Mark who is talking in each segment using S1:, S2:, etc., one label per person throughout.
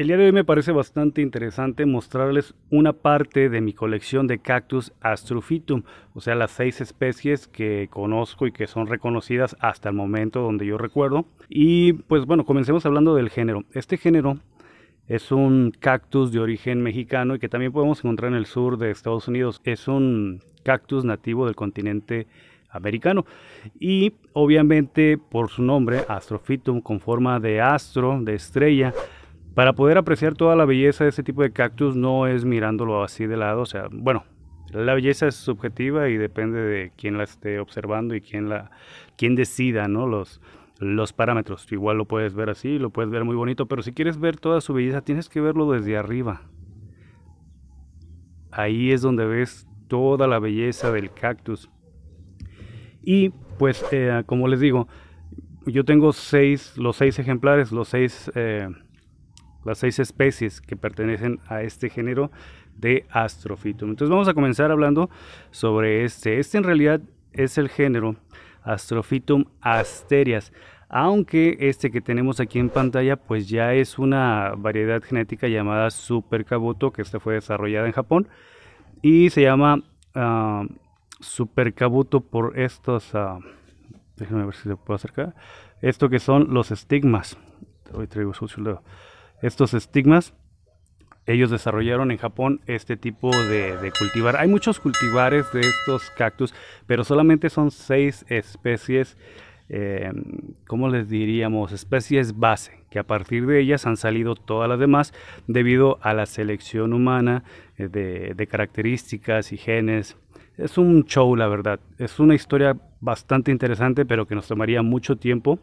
S1: El día de hoy me parece bastante interesante mostrarles una parte de mi colección de cactus astrophytum, o sea, las seis especies que conozco y que son reconocidas hasta el momento donde yo recuerdo. Y pues bueno, comencemos hablando del género. Este género es un cactus de origen mexicano y que también podemos encontrar en el sur de Estados Unidos. Es un cactus nativo del continente americano. Y obviamente por su nombre, Astrophytum, con forma de astro, de estrella, para poder apreciar toda la belleza de ese tipo de cactus no es mirándolo así de lado, o sea, bueno, la belleza es subjetiva y depende de quién la esté observando y quién la quién decida, ¿no? Los los parámetros. Igual lo puedes ver así, lo puedes ver muy bonito, pero si quieres ver toda su belleza tienes que verlo desde arriba. Ahí es donde ves toda la belleza del cactus. Y pues, eh, como les digo, yo tengo seis, los seis ejemplares, los seis eh, las seis especies que pertenecen a este género de Astrophytum. Entonces vamos a comenzar hablando sobre este. Este en realidad es el género Astrophytum asterias, aunque este que tenemos aquí en pantalla pues ya es una variedad genética llamada Supercabuto que esta fue desarrollada en Japón y se llama Super ah, Supercabuto por estos ah, déjenme ver si se puedo acercar esto que son los estigmas hoy traigo sucio dedo estos estigmas, ellos desarrollaron en Japón este tipo de, cultivar. Hay muchos cultivares de estos cactus, pero solamente son seis especies, em, ¿cómo les diríamos? Especies base, que a partir de ellas han salido todas las demás debido a la selección humana eh, de, de características y genes. Es un show, la verdad. Es una historia bastante interesante, pero que nos tomaría mucho tiempo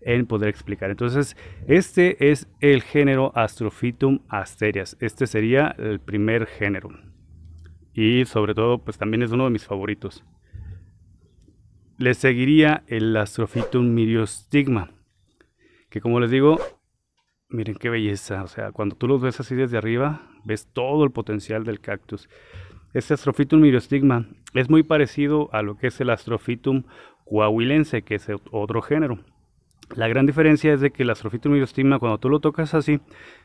S1: en poder explicar. Entonces, este es el género Astrophytum asterias. Este sería el primer género. Y sobre todo, pues también es uno de mis favoritos. Le seguiría el Astrophytum miriostigma, que como les digo, miren qué belleza. O sea, cuando tú los ves así desde arriba, ves todo el potencial del cactus. Este Astrophytum myriostigma es muy parecido a lo que es el Astrophytum coahuilense, que es otro género. La gran diferencia es de que el Astrophytum myriostigma, cuando tú lo tocas así,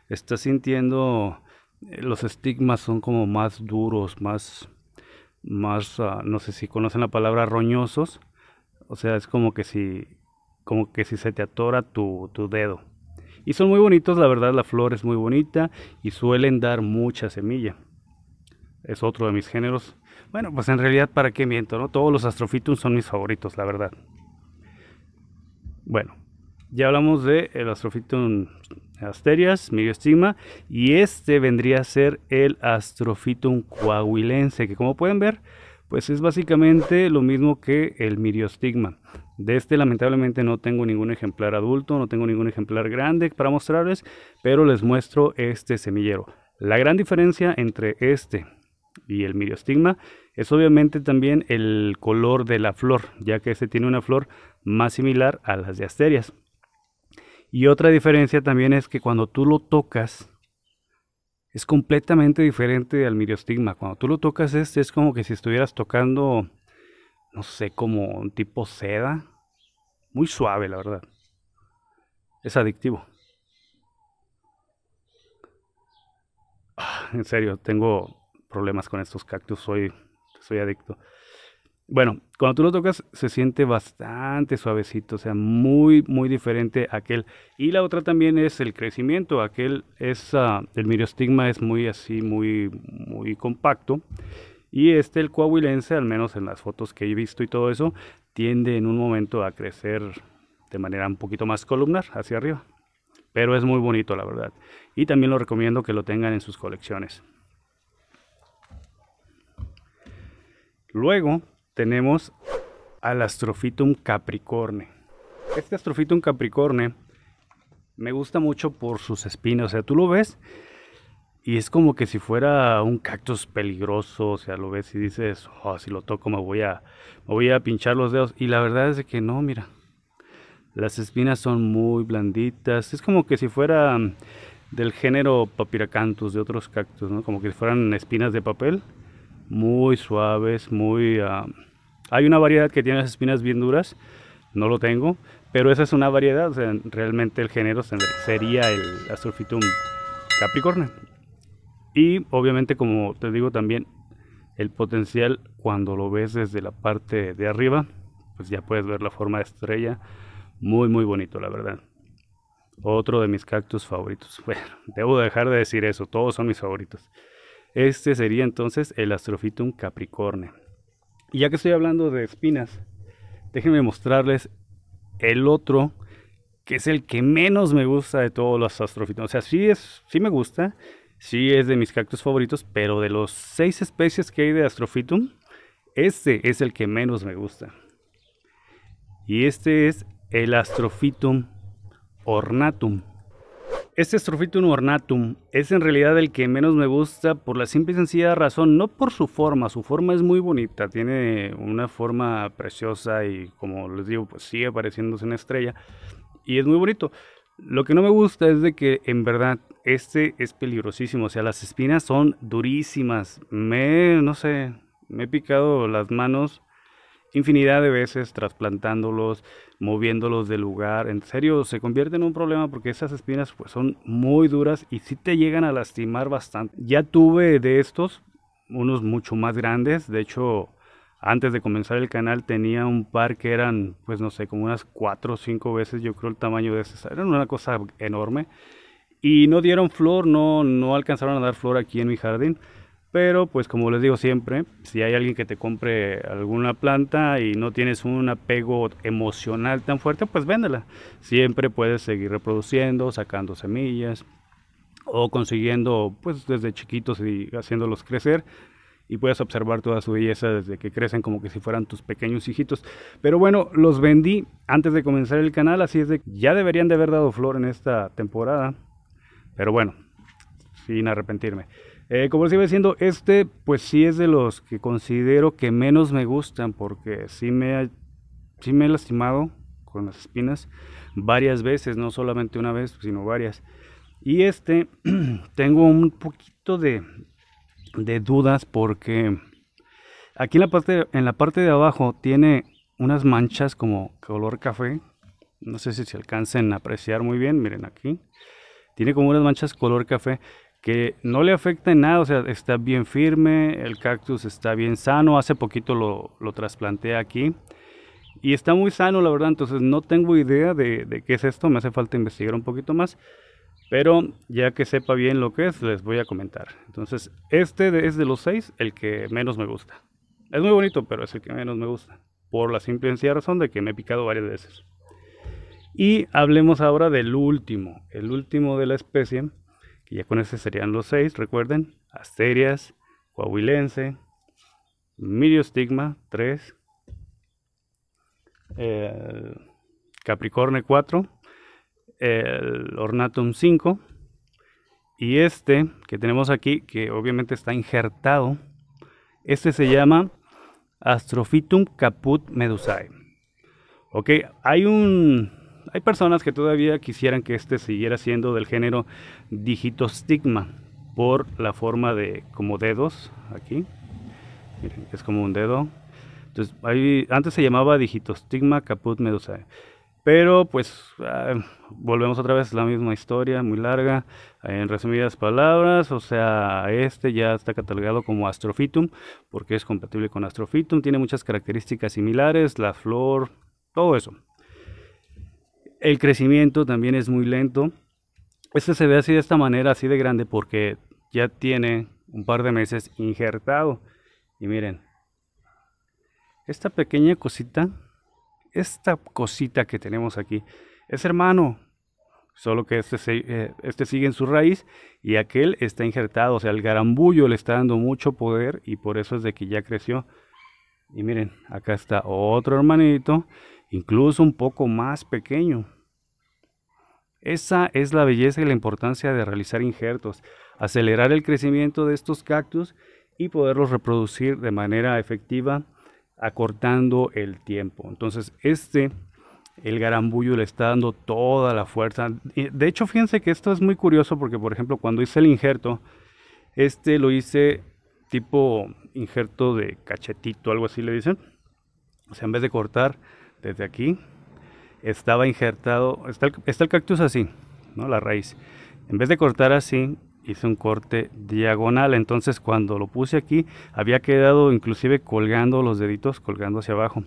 S1: estás sintiendo eh, los estigmas son como más duros, más, más, ah, no sé si conocen la palabra roñosos, o sea, es como que si, como que si se te atora tu dedo. Y son muy bonitos, la verdad, la flor es muy bonita y suelen dar mucha semilla es otro de mis géneros. Bueno, pues en realidad, ¿para qué miento? No? Todos los Astrophytum son mis favoritos, la verdad. Bueno, ya hablamos de el Astrophytum asterias, miriostigma, y este vendría a ser el astrofitum coahuilense, que como pueden ver, pues es básicamente lo mismo que el miriostigma. De este lamentablemente no tengo ningún ejemplar adulto, no tengo ningún ejemplar grande para mostrarles, pero les muestro este semillero. La gran diferencia entre este y el miriostigma es obviamente también el color de la flor, ya que este tiene una flor más similar a las de asterias. Y otra diferencia también es que cuando tú lo tocas, es completamente diferente al miriostigma. Cuando tú lo tocas este es como que si estuvieras tocando, no sé, como un tipo seda. Muy suave, la verdad. Es adictivo. Ah, en serio, tengo problemas con estos cactus, soy, soy adicto. Bueno, cuando tú lo tocas se siente bastante suavecito, o sea, muy, muy diferente a aquel. Y la otra también es el crecimiento, aquel es, ah, el miriostigma es muy así, muy, muy compacto. Y este, el coahuilense, al menos en las fotos que he visto y todo eso, tiende en un momento a crecer de manera un poquito más columnar hacia arriba. Pero es muy bonito, la verdad. Y también lo recomiendo que lo tengan en sus colecciones. Luego tenemos al Astrophytum capricorne. Este Astrophytum capricorne me gusta mucho por sus espinas. O sea, tú lo ves y es como que si fuera un cactus peligroso. O sea, lo ves y dices, oh, si lo toco me voy a, me voy a pinchar los dedos. Y la verdad es que no, mira. Las espinas son muy blanditas. Es como que si fuera mm, del género papiracanthus, de otros cactus, ¿no? Como que fueran espinas de papel muy suaves, muy... Ah, hay una variedad que tiene las espinas bien duras, no lo tengo, pero esa es una variedad, realmente el género sería el Astrophytum capricornio Y obviamente, como te digo también, el potencial cuando lo ves desde la parte de arriba, pues ya puedes ver la forma de estrella, muy muy bonito la verdad. Otro de mis cactus favoritos. Bueno, debo dejar de decir eso, todos son mis favoritos. Este sería entonces el astrofitum capricorne. Y ya que estoy hablando de espinas, déjenme mostrarles el otro que es el que menos me gusta de todos los astrofitum. O sea, sí, es, sí me gusta, sí es de mis cactus favoritos, pero de los seis especies que hay de astrofitum, este es el que menos me gusta. Y este es el astrofitum ornatum. Este Strophitum ornatum es en realidad el que menos me gusta por la simple y sencilla razón, no por su forma, su forma es muy bonita, tiene una forma preciosa y como les digo, pues sigue apareciéndose en estrella y es muy bonito. Lo que no me gusta es de que en verdad este es peligrosísimo, o sea, las espinas son durísimas. Me, no sé, me he picado las manos infinidad de veces, trasplantándolos, moviéndolos de lugar. En serio, se convierte en un problema porque esas espinas pues, son muy duras y si te llegan a lastimar bastante. Ya tuve de estos, unos mucho más grandes, de hecho... Antes de comenzar el canal tenía un par que eran, pues no sé, como unas cuatro o cinco veces yo creo el tamaño de esas. Eran una cosa enorme. Y no dieron flor, no, no alcanzaron a dar flor aquí en mi jardín. Pero pues como les digo siempre, si hay alguien que te compre alguna planta y no tienes un apego emocional tan fuerte, pues véndela. Siempre puedes seguir reproduciendo, sacando semillas o consiguiendo pues desde chiquitos y haciéndolos crecer y puedes observar toda su belleza desde que crecen como que si fueran tus pequeños hijitos. Pero bueno, los vendí antes de comenzar el canal, así es de que ya deberían de haber dado flor en esta temporada. Pero bueno, sin arrepentirme. Eh, como les iba diciendo, este pues sí es de los que considero que menos me gustan porque sí me, me he lastimado con las espinas varias veces, no solamente una vez, sino varias. Y este tengo un poquito de, dudas porque aquí en la, parte, en la parte de abajo tiene unas manchas como color café. No sé si se alcancen a apreciar muy bien, miren aquí. Tiene como unas manchas color café que no le afecta en nada, o sea, está bien firme, el cactus está bien sano, hace poquito lo, lo trasplanté aquí y está muy sano, la verdad, entonces no tengo idea de, de, qué es esto, me hace falta investigar un poquito más, pero ya que sepa bien lo que es, les voy a comentar. Entonces, este es de los seis el que menos me gusta. Es muy bonito, pero es el que menos me gusta, por la simple y sencilla razón de que me he picado varias veces. Y hablemos ahora del último, el último de la especie, y ya con ese serían los seis, recuerden, Asterias, Coahuilense, Miriostigma 3, Capricorne, eh, Capricornio 4, Ornatum 5 y este que tenemos aquí, que obviamente está injertado, este se llama Astrophytum caput medusae. Ok, hay un hay personas que todavía quisieran que este siguiera siendo del género digitostigma por la forma de como dedos aquí. Miren, es como un dedo. Entonces, ahí, antes se llamaba digitostigma caput medusae. Pero pues ah, volvemos otra vez la misma historia, muy larga, en resumidas palabras, o sea, este ya está catalogado como Astrophytum porque es compatible con Astrophytum, tiene muchas características similares, la flor, todo eso. El crecimiento también es muy lento. Este se ve así de esta manera, así de grande, porque ya tiene un par de meses injertado. Y miren, esta pequeña cosita, esta cosita que tenemos aquí, es hermano. Solo que este, eh, este sigue en su raíz y aquel está injertado. O sea, el garambullo le está dando mucho poder y por eso es de que ya creció. Y miren, acá está otro hermanito incluso un poco más pequeño. Esa es la belleza y la importancia de realizar injertos, acelerar el crecimiento de estos cactus y poderlos reproducir de manera efectiva acortando el tiempo. Entonces, este, el garambullo le está dando toda la fuerza. De hecho, fíjense que esto es muy curioso porque, por ejemplo, cuando hice el injerto, este lo hice tipo injerto de cachetito, algo así le dicen. O sea, en vez de cortar, desde aquí, estaba injertado, está el, cactus así, ¿no? La raíz. En vez de cortar así, hice un corte diagonal. Entonces cuando lo puse aquí había quedado inclusive colgando los deditos, colgando hacia abajo.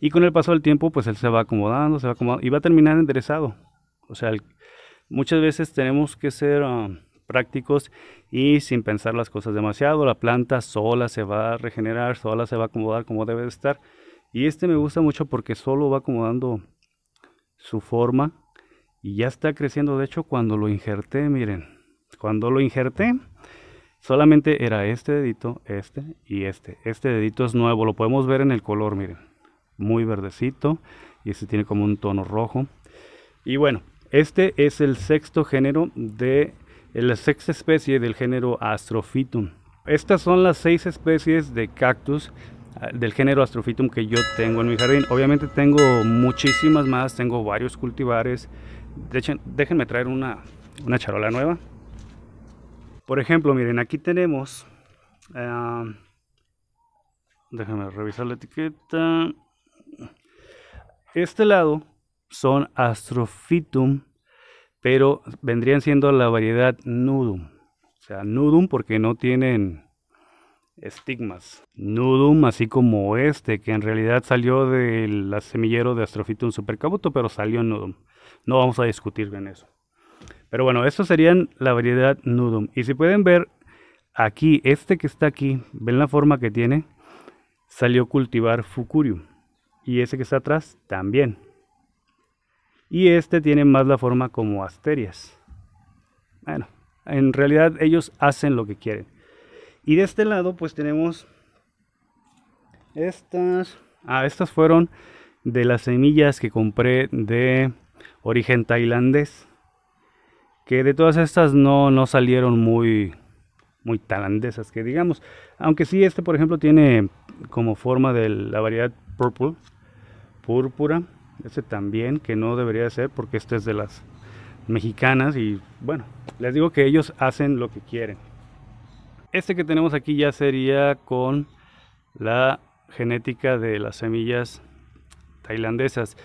S1: Y con el paso del tiempo pues él se va acomodando, se va acomodando y va a terminar enderezado. O sea, muchas veces tenemos que ser ah, prácticos y sin pensar las cosas demasiado. La planta sola se va a regenerar, sola se va a acomodar como debe de estar. Y este me gusta mucho porque solo va acomodando su forma y ya está creciendo. De hecho, cuando lo injerté, miren, cuando lo injerté, solamente era este dedito, este y este. Este dedito es nuevo, lo podemos ver en el color, miren, muy verdecito y este tiene como un tono rojo. Y bueno, este es el sexto género de la sexta especie del género Astrophytum. Estas son las seis especies de cactus eh, del género Astrophytum que yo tengo en mi jardín. Obviamente tengo muchísimas más, tengo varios cultivares. déjenme traer una, charola nueva. Por ejemplo, miren, aquí tenemos... Eh, déjenme revisar la etiqueta. Este lado son Astrophytum, pero vendrían siendo la variedad Nudum. O sea, Nudum porque no tienen estigmas. Nudum, así como este, que en realidad salió del semillero de astrofitum supercabuto, pero salió Nudum. No vamos a discutir bien eso. Pero bueno, estos serían la variedad Nudum. Y si pueden ver, aquí, este que está aquí, ven la forma que tiene, salió cultivar Fucurium. Y ese que está atrás, también. Y este tiene más la forma como asterias. Bueno, en realidad ellos hacen lo que quieren. Y de este lado pues tenemos estas. Ah, estas fueron de las semillas que compré de origen tailandés. Que de todas estas no, salieron muy, muy tailandesas, que digamos. Aunque sí, este por ejemplo tiene como forma de la variedad purple, púrpura. Este también, que no debería ser porque este es de las mexicanas y bueno, les digo que ellos hacen lo que quieren. Este que tenemos aquí ya sería con la genética de las semillas tailandesas,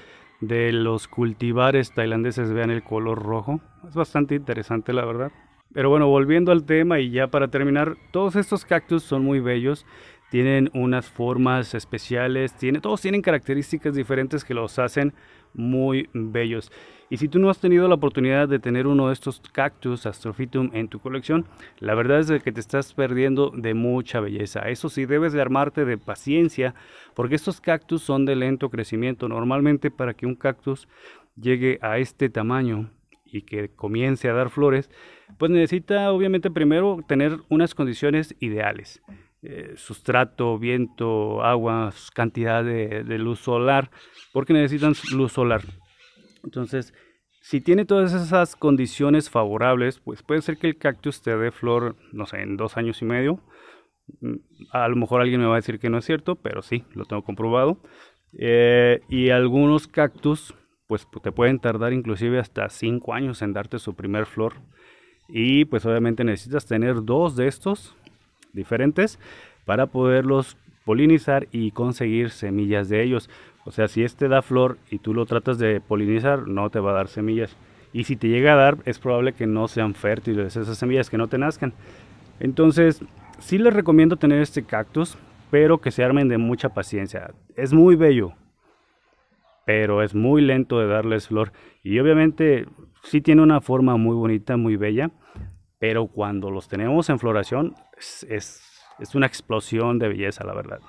S1: de los cultivares tailandeses. Vean el color rojo. Es bastante interesante, la verdad. Pero bueno, volviendo al tema y ya para terminar, todos estos cactus son muy bellos, tienen unas formas especiales, todos tienen características diferentes que los hacen muy bellos. Y si tú no has tenido la oportunidad de tener uno de estos cactus astrofitum en tu colección, la verdad es que te estás perdiendo de mucha belleza. Eso sí, debes de armarte de paciencia, porque estos cactus son de lento crecimiento. Normalmente para que un cactus llegue a este tamaño y que comience a dar flores, pues necesita obviamente primero tener unas condiciones ideales. Eh, sustrato, viento, agua, cantidad de, luz solar, porque necesitan luz solar. Entonces, si tiene todas esas condiciones favorables, pues puede ser que el cactus te dé flor, no sé, en dos años y medio. Mm, a lo mejor alguien me va a decir que no es cierto, pero sí, lo tengo comprobado. Eh, y algunos cactus, pues te pueden tardar inclusive hasta cinco años en darte su primer flor. Y pues obviamente necesitas tener dos de estos diferentes para poderlos polinizar y conseguir semillas de ellos. O sea, si este da flor y tú lo tratas de polinizar, no te va a dar semillas. Y si te llega a dar, es probable que no sean fértiles esas semillas, que no te nazcan. Entonces, sí les recomiendo tener este cactus, pero que se armen de mucha paciencia. Es muy bello, pero es muy lento de darles flor. Y obviamente sí tiene una forma muy bonita, muy bella, pero cuando los tenemos en floración es, una explosión de belleza, la verdad.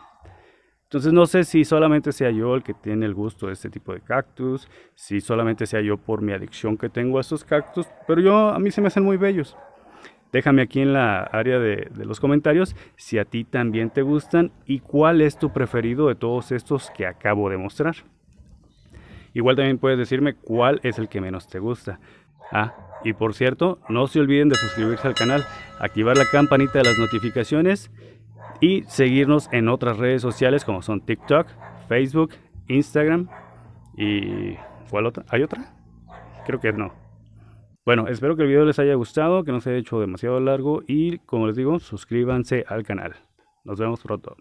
S1: Entonces no sé si solamente sea yo el que tiene el gusto de este tipo de cactus, si solamente sea yo por mi adicción que tengo a estos cactus, pero yo a mí se me hacen muy bellos. Déjame aquí en la área de, de los comentarios si a ti también te gustan y cuál es tu preferido de todos estos que acabo de mostrar. Igual también puedes decirme cuál es el que menos te gusta. Ah, y por cierto, no se olviden de suscribirse al canal, activar la campanita de las notificaciones y seguirnos en otras redes sociales como son TikTok, Facebook, Instagram y ¿cuál otra? ¿Hay otra? Creo que no. Bueno, espero que el video les haya gustado, que no se haya hecho demasiado largo y como les digo, suscríbanse al canal. Nos vemos pronto.